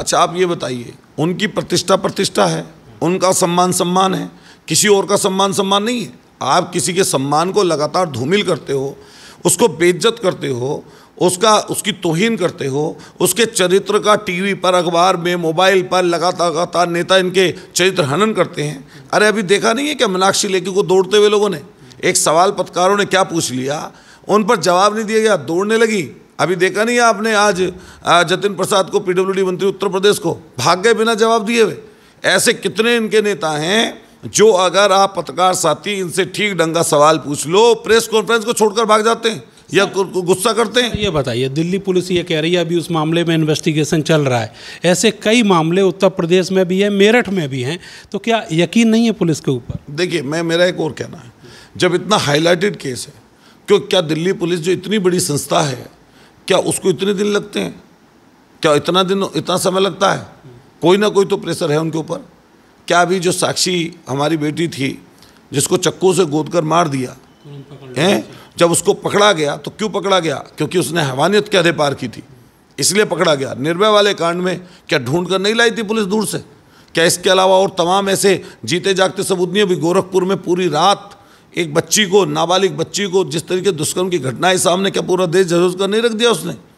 अच्छा आप ये बताइए उनकी प्रतिष्ठा प्रतिष्ठा है उनका सम्मान सम्मान है किसी और का सम्मान सम्मान नहीं है आप किसी के सम्मान को लगातार धूमिल करते हो उसको बेइज्जत करते हो उसका उसकी तोहिन करते हो उसके चरित्र का टीवी पर अखबार में मोबाइल पर लगातार नेता इनके चरित्र हनन करते हैं अरे अभी देखा नहीं है क्या मीनाक्षी लेखी को दौड़ते हुए लोगों ने एक सवाल पत्रकारों ने क्या पूछ लिया उन पर जवाब नहीं दिया गया दौड़ने लगी अभी देखा नहीं आपने आज जतिन प्रसाद को पीडब्ल्यूडी मंत्री उत्तर प्रदेश को भाग गए बिना जवाब दिए हुए ऐसे कितने इनके नेता हैं जो अगर आप पत्रकार साथी इनसे ठीक ढंग का सवाल पूछ लो प्रेस कॉन्फ्रेंस को छोड़कर भाग जाते हैं या गुस्सा करते हैं ये बताइए दिल्ली पुलिस ये कह रही है अभी उस मामले में इन्वेस्टिगेशन चल रहा है ऐसे कई मामले उत्तर प्रदेश में भी है मेरठ में भी हैं तो क्या यकीन नहीं है पुलिस के ऊपर देखिए मैं मेरा एक और कहना है जब इतना हाईलाइटेड केस है क्यों क्या दिल्ली पुलिस जो इतनी बड़ी संस्था है क्या उसको इतने दिन लगते हैं क्या इतना दिन इतना समय लगता है कोई ना कोई तो प्रेशर है उनके ऊपर क्या अभी जो साक्षी हमारी बेटी थी जिसको चक्कू से गोद कर मार दिया हैं जब उसको पकड़ा गया तो क्यों पकड़ा गया क्योंकि उसने हवानियत के अधे पार की थी इसलिए पकड़ा गया निर्भय वाले कांड में क्या ढूंढ कर नहीं लाई थी पुलिस दूर से क्या इसके अलावा और तमाम ऐसे जीते जागते सबूत नहीं अभी गोरखपुर में पूरी रात एक बच्ची को नाबालिग बच्ची को जिस तरीके दुष्कर्म की घटनाएं सामने क्या पूरा देश जरूर कर नहीं रख दिया उसने